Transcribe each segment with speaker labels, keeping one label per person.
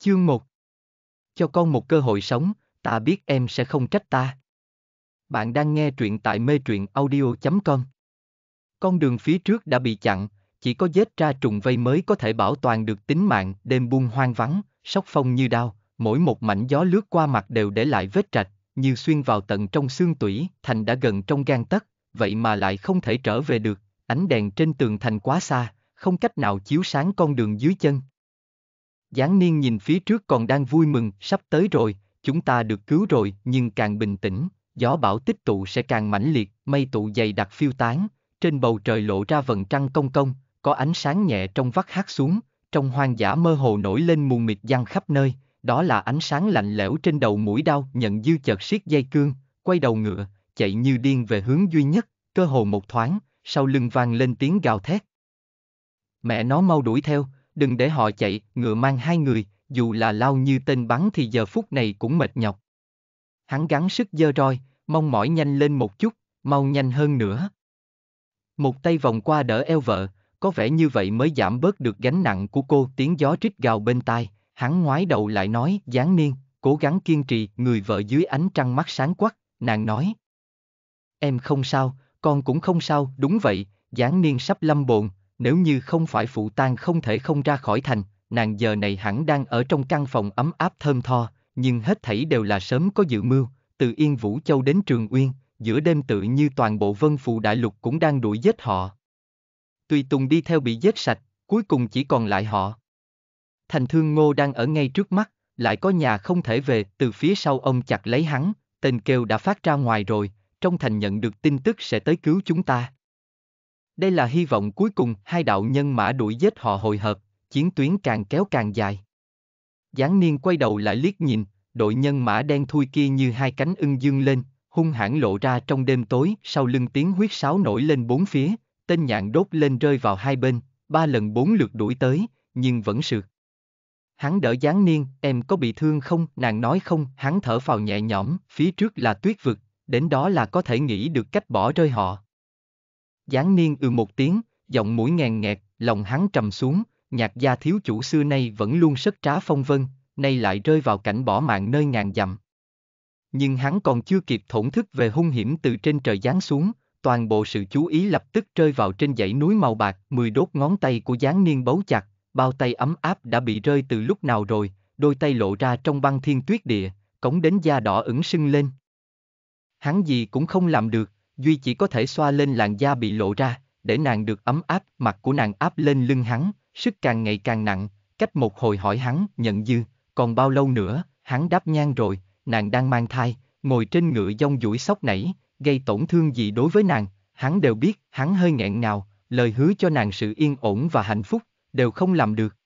Speaker 1: Chương 1 Cho con một cơ hội sống, ta biết em sẽ không trách ta. Bạn đang nghe truyện tại mê truyện audio.com Con đường phía trước đã bị chặn, chỉ có vết ra trùng vây mới có thể bảo toàn được tính mạng, đêm buông hoang vắng, sóc phong như đau. mỗi một mảnh gió lướt qua mặt đều để lại vết trạch, như xuyên vào tận trong xương tủy, thành đã gần trong gan tất, vậy mà lại không thể trở về được, ánh đèn trên tường thành quá xa, không cách nào chiếu sáng con đường dưới chân. Giáng niên nhìn phía trước còn đang vui mừng, sắp tới rồi, chúng ta được cứu rồi, nhưng càng bình tĩnh, gió bão tích tụ sẽ càng mãnh liệt, mây tụ dày đặc phiêu tán, trên bầu trời lộ ra vầng trăng công công, có ánh sáng nhẹ trong vắt hát xuống, trong hoang dã mơ hồ nổi lên mù mịt giăng khắp nơi, đó là ánh sáng lạnh lẽo trên đầu mũi đau, nhận dư chợt siết dây cương, quay đầu ngựa, chạy như điên về hướng duy nhất, cơ hồ một thoáng, sau lưng vang lên tiếng gào thét. Mẹ nó mau đuổi theo, đừng để họ chạy, ngựa mang hai người, dù là lao như tên bắn thì giờ phút này cũng mệt nhọc. Hắn gắng sức dơ roi, mong mỏi nhanh lên một chút, mau nhanh hơn nữa. Một tay vòng qua đỡ eo vợ, có vẻ như vậy mới giảm bớt được gánh nặng của cô tiếng gió trích gào bên tai, hắn ngoái đầu lại nói, giáng niên, cố gắng kiên trì, người vợ dưới ánh trăng mắt sáng quắc, nàng nói. Em không sao, con cũng không sao, đúng vậy, giáng niên sắp lâm bồn, nếu như không phải phụ tang không thể không ra khỏi thành, nàng giờ này hẳn đang ở trong căn phòng ấm áp thơm tho, nhưng hết thảy đều là sớm có dự mưu, từ Yên Vũ Châu đến Trường Uyên, giữa đêm tự như toàn bộ vân phụ đại lục cũng đang đuổi giết họ. Tùy Tùng đi theo bị giết sạch, cuối cùng chỉ còn lại họ. Thành thương ngô đang ở ngay trước mắt, lại có nhà không thể về, từ phía sau ông chặt lấy hắn, tên kêu đã phát ra ngoài rồi, trong thành nhận được tin tức sẽ tới cứu chúng ta. Đây là hy vọng cuối cùng, hai đạo nhân mã đuổi giết họ hồi hợp, chiến tuyến càng kéo càng dài. Giáng niên quay đầu lại liếc nhìn, đội nhân mã đen thui kia như hai cánh ưng dương lên, hung hãn lộ ra trong đêm tối, sau lưng tiếng huyết sáo nổi lên bốn phía, tên nhạn đốt lên rơi vào hai bên, ba lần bốn lượt đuổi tới, nhưng vẫn sự. Hắn đỡ Giáng Niên, em có bị thương không, nàng nói không, hắn thở phào nhẹ nhõm, phía trước là tuyết vực, đến đó là có thể nghĩ được cách bỏ rơi họ. Giáng niên ư một tiếng, giọng mũi ngàn nghẹt, lòng hắn trầm xuống, nhạc gia thiếu chủ xưa nay vẫn luôn sức trá phong vân, nay lại rơi vào cảnh bỏ mạng nơi ngàn dặm. Nhưng hắn còn chưa kịp thổn thức về hung hiểm từ trên trời giáng xuống, toàn bộ sự chú ý lập tức rơi vào trên dãy núi màu bạc, mười đốt ngón tay của giáng niên bấu chặt, bao tay ấm áp đã bị rơi từ lúc nào rồi, đôi tay lộ ra trong băng thiên tuyết địa, cống đến da đỏ ửng sưng lên. Hắn gì cũng không làm được, Duy chỉ có thể xoa lên làn da bị lộ ra, để nàng được ấm áp, mặt của nàng áp lên lưng hắn, sức càng ngày càng nặng, cách một hồi hỏi hắn, nhận dư, còn bao lâu nữa, hắn đáp nhang rồi, nàng đang mang thai, ngồi trên ngựa dông duỗi sóc nảy, gây tổn thương gì đối với nàng, hắn đều biết, hắn hơi nghẹn ngào, lời hứa cho nàng sự yên ổn và hạnh phúc, đều không làm được.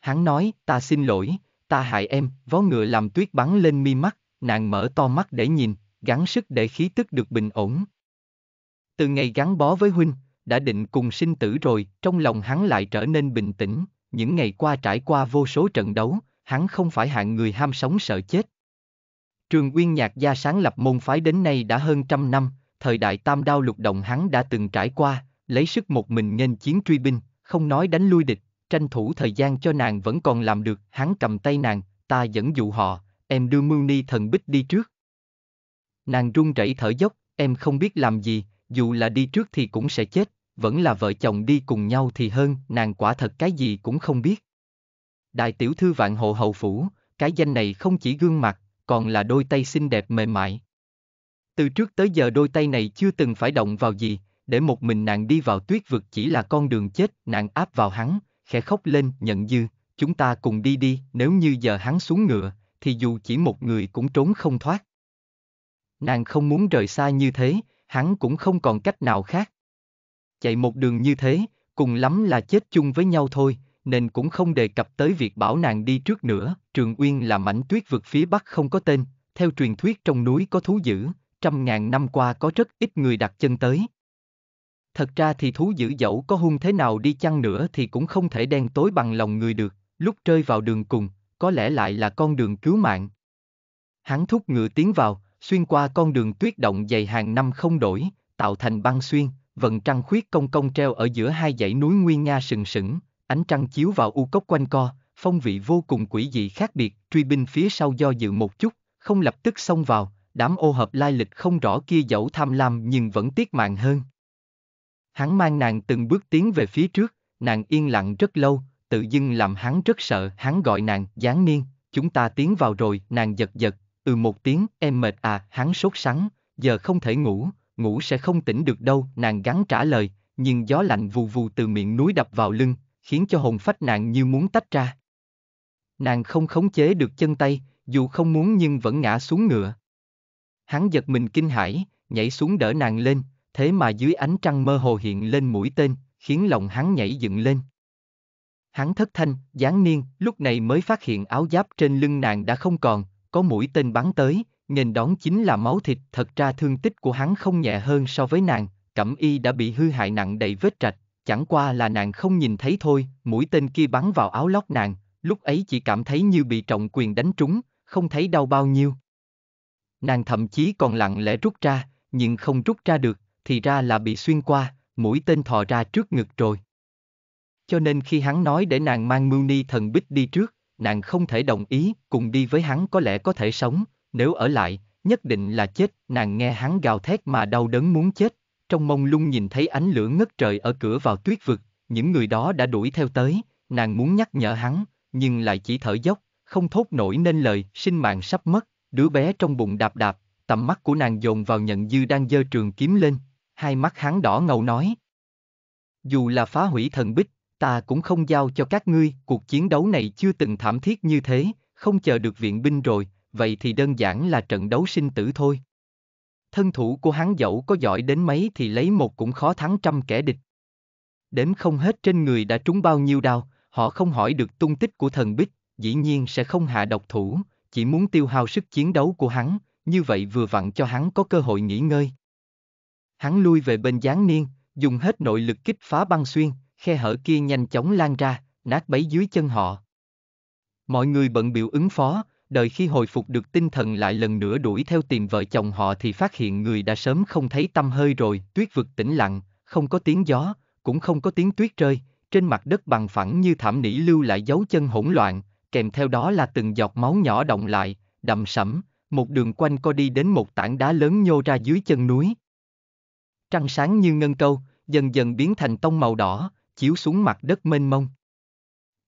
Speaker 1: Hắn nói, ta xin lỗi, ta hại em, vó ngựa làm tuyết bắn lên mi mắt, nàng mở to mắt để nhìn, gắn sức để khí tức được bình ổn. Từ ngày gắn bó với huynh, đã định cùng sinh tử rồi, trong lòng hắn lại trở nên bình tĩnh, những ngày qua trải qua vô số trận đấu, hắn không phải hạng người ham sống sợ chết. Trường Nguyên Nhạc gia sáng lập môn phái đến nay đã hơn trăm năm, thời đại tam đao lục động hắn đã từng trải qua, lấy sức một mình nghênh chiến truy binh, không nói đánh lui địch, tranh thủ thời gian cho nàng vẫn còn làm được, hắn cầm tay nàng, ta dẫn dụ họ, em đưa Mưu Ni thần bích đi trước. Nàng run rẩy thở dốc, em không biết làm gì, dù là đi trước thì cũng sẽ chết, vẫn là vợ chồng đi cùng nhau thì hơn, nàng quả thật cái gì cũng không biết. Đại tiểu thư vạn hộ hậu phủ, cái danh này không chỉ gương mặt, còn là đôi tay xinh đẹp mềm mại. Từ trước tới giờ đôi tay này chưa từng phải động vào gì, để một mình nàng đi vào tuyết vực chỉ là con đường chết, nàng áp vào hắn, khẽ khóc lên, nhận dư, chúng ta cùng đi đi, nếu như giờ hắn xuống ngựa, thì dù chỉ một người cũng trốn không thoát nàng không muốn rời xa như thế, hắn cũng không còn cách nào khác. Chạy một đường như thế, cùng lắm là chết chung với nhau thôi, nên cũng không đề cập tới việc bảo nàng đi trước nữa. Trường Uyên là mảnh tuyết vực phía bắc không có tên, theo truyền thuyết trong núi có thú dữ, trăm ngàn năm qua có rất ít người đặt chân tới. Thật ra thì thú dữ dẫu có hung thế nào đi chăng nữa thì cũng không thể đen tối bằng lòng người được, lúc rơi vào đường cùng, có lẽ lại là con đường cứu mạng. Hắn thúc ngựa tiến vào, xuyên qua con đường tuyết động dày hàng năm không đổi, tạo thành băng xuyên, vầng trăng khuyết công công treo ở giữa hai dãy núi Nguyên Nga sừng sững, ánh trăng chiếu vào u cốc quanh co, phong vị vô cùng quỷ dị khác biệt, truy binh phía sau do dự một chút, không lập tức xông vào, đám ô hợp lai lịch không rõ kia dẫu tham lam nhưng vẫn tiếc mạng hơn. Hắn mang nàng từng bước tiến về phía trước, nàng yên lặng rất lâu, tự dưng làm hắn rất sợ, hắn gọi nàng, gián niên, chúng ta tiến vào rồi, nàng giật giật, ừ một tiếng, em mệt à, hắn sốt sắng, giờ không thể ngủ, ngủ sẽ không tỉnh được đâu, nàng gắn trả lời, nhưng gió lạnh vù vù từ miệng núi đập vào lưng, khiến cho hồn phách nàng như muốn tách ra. Nàng không khống chế được chân tay, dù không muốn nhưng vẫn ngã xuống ngựa. Hắn giật mình kinh hãi, nhảy xuống đỡ nàng lên, thế mà dưới ánh trăng mơ hồ hiện lên mũi tên, khiến lòng hắn nhảy dựng lên. Hắn thất thanh, gián niên, lúc này mới phát hiện áo giáp trên lưng nàng đã không còn, có mũi tên bắn tới, nghênh đón chính là máu thịt. Thật ra thương tích của hắn không nhẹ hơn so với nàng, cẩm y đã bị hư hại nặng đầy vết trạch, chẳng qua là nàng không nhìn thấy thôi, mũi tên kia bắn vào áo lót nàng, lúc ấy chỉ cảm thấy như bị trọng quyền đánh trúng, không thấy đau bao nhiêu. Nàng thậm chí còn lặng lẽ rút ra, nhưng không rút ra được, thì ra là bị xuyên qua, mũi tên thò ra trước ngực rồi. Cho nên khi hắn nói để nàng mang mưu ni thần bích đi trước, nàng không thể đồng ý, cùng đi với hắn có lẽ có thể sống, nếu ở lại, nhất định là chết, nàng nghe hắn gào thét mà đau đớn muốn chết, trong mông lung nhìn thấy ánh lửa ngất trời ở cửa vào tuyết vực, những người đó đã đuổi theo tới, nàng muốn nhắc nhở hắn, nhưng lại chỉ thở dốc, không thốt nổi nên lời, sinh mạng sắp mất, đứa bé trong bụng đạp đạp, tầm mắt của nàng dồn vào nhận dư đang dơ trường kiếm lên, hai mắt hắn đỏ ngầu nói. Dù là phá hủy thần bích, ta cũng không giao cho các ngươi, cuộc chiến đấu này chưa từng thảm thiết như thế, không chờ được viện binh rồi, vậy thì đơn giản là trận đấu sinh tử thôi. Thân thủ của hắn dẫu có giỏi đến mấy thì lấy một cũng khó thắng trăm kẻ địch. Đến không hết trên người đã trúng bao nhiêu đau, họ không hỏi được tung tích của thần bích, dĩ nhiên sẽ không hạ độc thủ, chỉ muốn tiêu hao sức chiến đấu của hắn, như vậy vừa vặn cho hắn có cơ hội nghỉ ngơi. Hắn lui về bên gián niên, dùng hết nội lực kích phá băng xuyên, khe hở kia nhanh chóng lan ra, nát bấy dưới chân họ. Mọi người bận biểu ứng phó, đợi khi hồi phục được tinh thần lại lần nữa đuổi theo tìm vợ chồng họ thì phát hiện người đã sớm không thấy tâm hơi rồi, tuyết vực tĩnh lặng, không có tiếng gió, cũng không có tiếng tuyết rơi, trên mặt đất bằng phẳng như thảm nỉ lưu lại dấu chân hỗn loạn, kèm theo đó là từng giọt máu nhỏ động lại, đậm sẫm, một đường quanh co đi đến một tảng đá lớn nhô ra dưới chân núi. Trăng sáng như ngân câu, dần dần biến thành tông màu đỏ, chiếu xuống mặt đất mênh mông.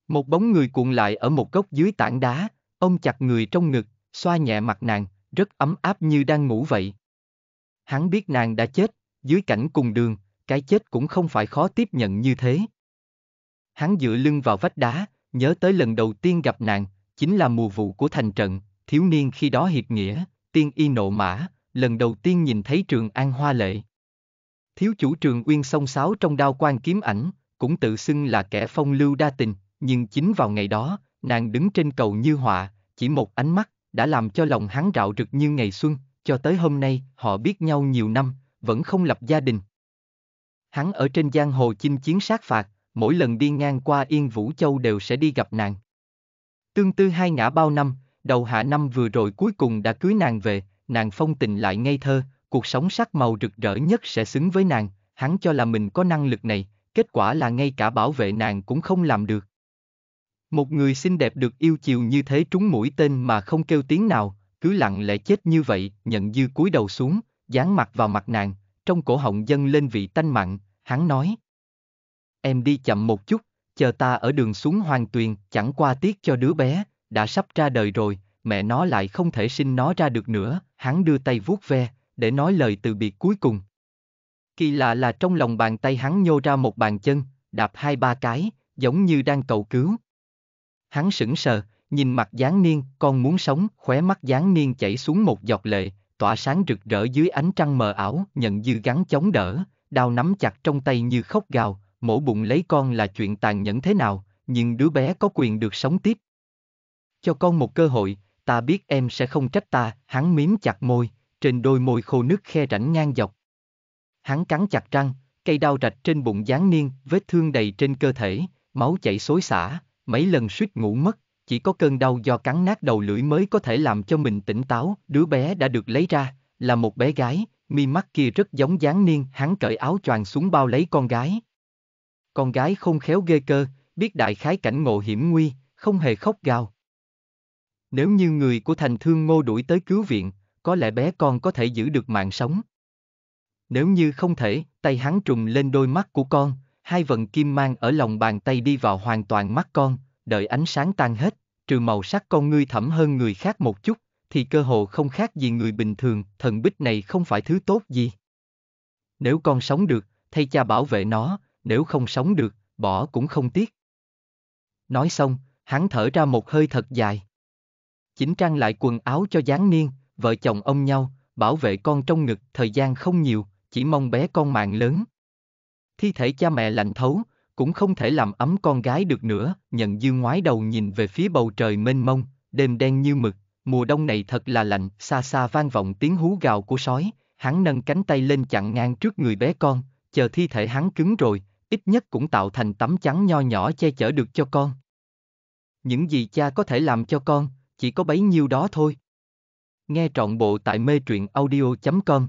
Speaker 1: Một bóng người cuộn lại ở một góc dưới tảng đá, ông chặt người trong ngực, xoa nhẹ mặt nàng, rất ấm áp như đang ngủ vậy. Hắn biết nàng đã chết, dưới cảnh cùng đường, cái chết cũng không phải khó tiếp nhận như thế. Hắn dựa lưng vào vách đá, nhớ tới lần đầu tiên gặp nàng, chính là mùa vụ của thành trận, thiếu niên khi đó hiệp nghĩa, tiên y nộ mã, lần đầu tiên nhìn thấy trường an hoa lệ. Thiếu chủ trường uyên sông sáo trong đao quan kiếm ảnh, cũng tự xưng là kẻ phong lưu đa tình, nhưng chính vào ngày đó, nàng đứng trên cầu như họa, chỉ một ánh mắt, đã làm cho lòng hắn rạo rực như ngày xuân, cho tới hôm nay, họ biết nhau nhiều năm, vẫn không lập gia đình. Hắn ở trên giang hồ chinh chiến sát phạt, mỗi lần đi ngang qua Yên Vũ Châu đều sẽ đi gặp nàng. Tương tư hai ngã bao năm, đầu hạ năm vừa rồi cuối cùng đã cưới nàng về, nàng phong tình lại ngây thơ, cuộc sống sắc màu rực rỡ nhất sẽ xứng với nàng, hắn cho là mình có năng lực này, kết quả là ngay cả bảo vệ nàng cũng không làm được. Một người xinh đẹp được yêu chiều như thế trúng mũi tên mà không kêu tiếng nào, cứ lặng lẽ chết như vậy, nhận dư cúi đầu xuống, dán mặt vào mặt nàng, trong cổ họng dâng lên vị tanh mặn, hắn nói. Em đi chậm một chút, chờ ta ở đường xuống hoàng tuyền, chẳng qua tiếc cho đứa bé, đã sắp ra đời rồi, mẹ nó lại không thể sinh nó ra được nữa, hắn đưa tay vuốt ve, để nói lời từ biệt cuối cùng. Kỳ lạ là trong lòng bàn tay hắn nhô ra một bàn chân, đạp hai ba cái, giống như đang cầu cứu. Hắn sững sờ, nhìn mặt gián niên, con muốn sống, khóe mắt gián niên chảy xuống một giọt lệ, tỏa sáng rực rỡ dưới ánh trăng mờ ảo, nhận dư gắn chống đỡ, đau nắm chặt trong tay như khóc gào, mổ bụng lấy con là chuyện tàn nhẫn thế nào, nhưng đứa bé có quyền được sống tiếp. Cho con một cơ hội, ta biết em sẽ không trách ta, hắn miếm chặt môi, trên đôi môi khô nước khe rảnh ngang dọc, hắn cắn chặt răng, cây đau rạch trên bụng gián niên, vết thương đầy trên cơ thể, máu chảy xối xả, mấy lần suýt ngủ mất, chỉ có cơn đau do cắn nát đầu lưỡi mới có thể làm cho mình tỉnh táo, đứa bé đã được lấy ra, là một bé gái, mi mắt kia rất giống gián niên, hắn cởi áo choàng xuống bao lấy con gái. Con gái không khéo ghê cơ, biết đại khái cảnh ngộ hiểm nguy, không hề khóc gào. Nếu như người của thành thương ngô đuổi tới cứu viện, có lẽ bé con có thể giữ được mạng sống. Nếu như không thể, tay hắn trùng lên đôi mắt của con, hai vần kim mang ở lòng bàn tay đi vào hoàn toàn mắt con, đợi ánh sáng tan hết, trừ màu sắc con ngươi thẳm hơn người khác một chút, thì cơ hồ không khác gì người bình thường, thần bích này không phải thứ tốt gì. Nếu con sống được, thay cha bảo vệ nó, nếu không sống được, bỏ cũng không tiếc. Nói xong, hắn thở ra một hơi thật dài. Chỉnh trang lại quần áo cho dáng niên, vợ chồng ông nhau, bảo vệ con trong ngực, thời gian không nhiều, chỉ mong bé con mạng lớn. Thi thể cha mẹ lạnh thấu, cũng không thể làm ấm con gái được nữa, nhận dương ngoái đầu nhìn về phía bầu trời mênh mông, đêm đen như mực, mùa đông này thật là lạnh, xa xa vang vọng tiếng hú gào của sói, hắn nâng cánh tay lên chặn ngang trước người bé con, chờ thi thể hắn cứng rồi, ít nhất cũng tạo thành tấm chắn nho nhỏ che chở được cho con. Những gì cha có thể làm cho con, chỉ có bấy nhiêu đó thôi. Nghe trọn bộ tại mê truyện audio.com